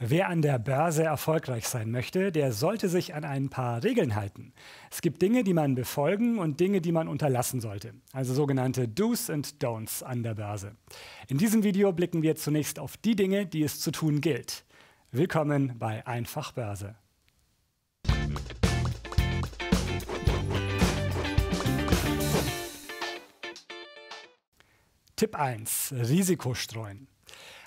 Wer an der Börse erfolgreich sein möchte, der sollte sich an ein paar Regeln halten. Es gibt Dinge, die man befolgen und Dinge, die man unterlassen sollte. Also sogenannte Do's und Don'ts an der Börse. In diesem Video blicken wir zunächst auf die Dinge, die es zu tun gilt. Willkommen bei Einfach Börse. Tipp 1. Risiko streuen.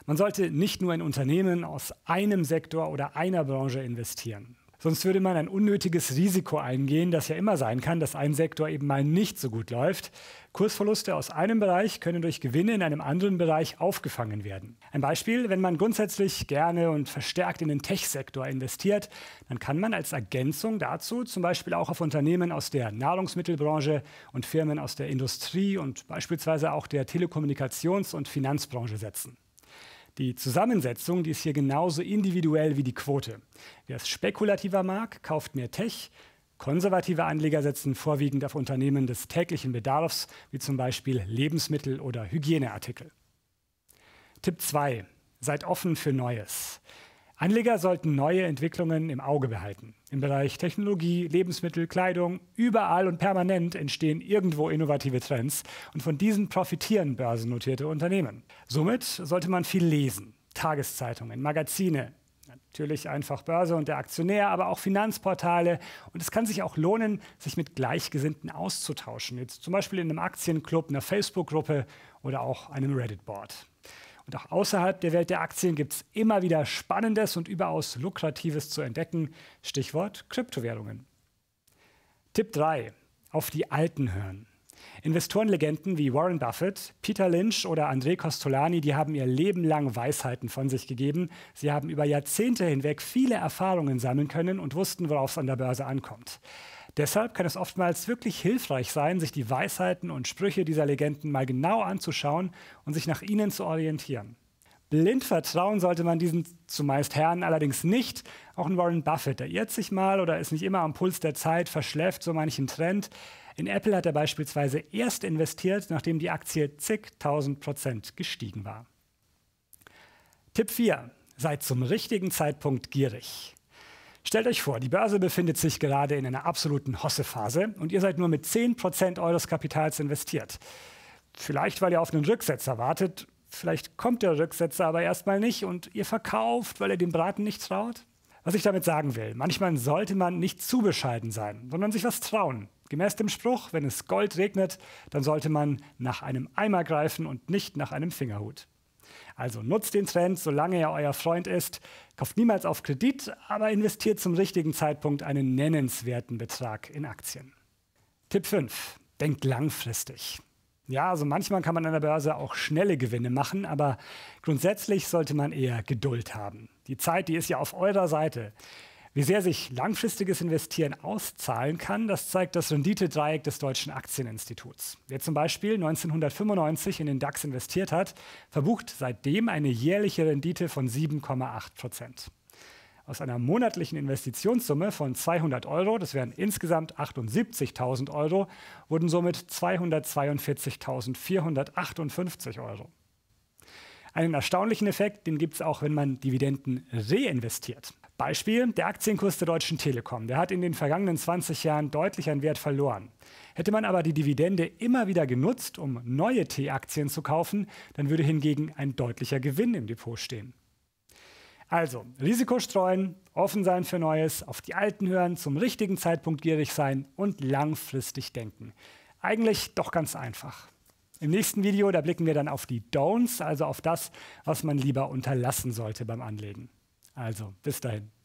Man sollte nicht nur in Unternehmen aus einem Sektor oder einer Branche investieren. Sonst würde man ein unnötiges Risiko eingehen, das ja immer sein kann, dass ein Sektor eben mal nicht so gut läuft. Kursverluste aus einem Bereich können durch Gewinne in einem anderen Bereich aufgefangen werden. Ein Beispiel, wenn man grundsätzlich gerne und verstärkt in den Tech-Sektor investiert, dann kann man als Ergänzung dazu zum Beispiel auch auf Unternehmen aus der Nahrungsmittelbranche und Firmen aus der Industrie und beispielsweise auch der Telekommunikations- und Finanzbranche setzen. Die Zusammensetzung, die ist hier genauso individuell wie die Quote. Wer es spekulativer mag, kauft mehr Tech. Konservative Anleger setzen vorwiegend auf Unternehmen des täglichen Bedarfs, wie zum Beispiel Lebensmittel oder Hygieneartikel. Tipp 2. Seid offen für Neues. Anleger sollten neue Entwicklungen im Auge behalten. Im Bereich Technologie, Lebensmittel, Kleidung, überall und permanent entstehen irgendwo innovative Trends und von diesen profitieren börsennotierte Unternehmen. Somit sollte man viel lesen. Tageszeitungen, Magazine, natürlich einfach Börse und der Aktionär, aber auch Finanzportale. Und es kann sich auch lohnen, sich mit Gleichgesinnten auszutauschen. Jetzt zum Beispiel in einem Aktienclub, einer Facebook-Gruppe oder auch einem Reddit-Board. Und auch außerhalb der Welt der Aktien gibt es immer wieder Spannendes und überaus Lukratives zu entdecken. Stichwort Kryptowährungen. Tipp 3. Auf die Alten hören. Investorenlegenden wie Warren Buffett, Peter Lynch oder André Costolani, die haben ihr Leben lang Weisheiten von sich gegeben. Sie haben über Jahrzehnte hinweg viele Erfahrungen sammeln können und wussten, worauf es an der Börse ankommt. Deshalb kann es oftmals wirklich hilfreich sein, sich die Weisheiten und Sprüche dieser Legenden mal genau anzuschauen und sich nach ihnen zu orientieren. Blind vertrauen sollte man diesen zumeist Herren allerdings nicht. Auch ein Warren Buffett, der irrt sich mal oder ist nicht immer am Puls der Zeit, verschläft so manchen Trend. In Apple hat er beispielsweise erst investiert, nachdem die Aktie zigtausend Prozent gestiegen war. Tipp 4. Seid zum richtigen Zeitpunkt gierig. Stellt euch vor, die Börse befindet sich gerade in einer absoluten Hossephase und ihr seid nur mit 10% eures Kapitals investiert. Vielleicht, weil ihr auf einen Rücksetzer wartet, vielleicht kommt der Rücksetzer aber erstmal nicht und ihr verkauft, weil ihr dem Braten nicht traut. Was ich damit sagen will, manchmal sollte man nicht zu bescheiden sein, sondern sich was trauen. Gemäß dem Spruch, wenn es Gold regnet, dann sollte man nach einem Eimer greifen und nicht nach einem Fingerhut. Also nutzt den Trend, solange er euer Freund ist. Kauft niemals auf Kredit, aber investiert zum richtigen Zeitpunkt einen nennenswerten Betrag in Aktien. Tipp 5. Denkt langfristig. Ja, also manchmal kann man an der Börse auch schnelle Gewinne machen, aber grundsätzlich sollte man eher Geduld haben. Die Zeit, die ist ja auf eurer Seite. Wie sehr sich langfristiges Investieren auszahlen kann, das zeigt das Renditedreieck des Deutschen Aktieninstituts. Wer zum Beispiel 1995 in den DAX investiert hat, verbucht seitdem eine jährliche Rendite von 7,8 Prozent aus einer monatlichen Investitionssumme von 200 Euro, das wären insgesamt 78.000 Euro, wurden somit 242.458 Euro. Einen erstaunlichen Effekt, den gibt es auch, wenn man Dividenden reinvestiert. Beispiel, der Aktienkurs der Deutschen Telekom, der hat in den vergangenen 20 Jahren deutlich an Wert verloren. Hätte man aber die Dividende immer wieder genutzt, um neue T-Aktien zu kaufen, dann würde hingegen ein deutlicher Gewinn im Depot stehen. Also, Risiko streuen, offen sein für Neues, auf die Alten hören, zum richtigen Zeitpunkt gierig sein und langfristig denken. Eigentlich doch ganz einfach. Im nächsten Video, da blicken wir dann auf die Don'ts, also auf das, was man lieber unterlassen sollte beim Anlegen. Also, bis dahin.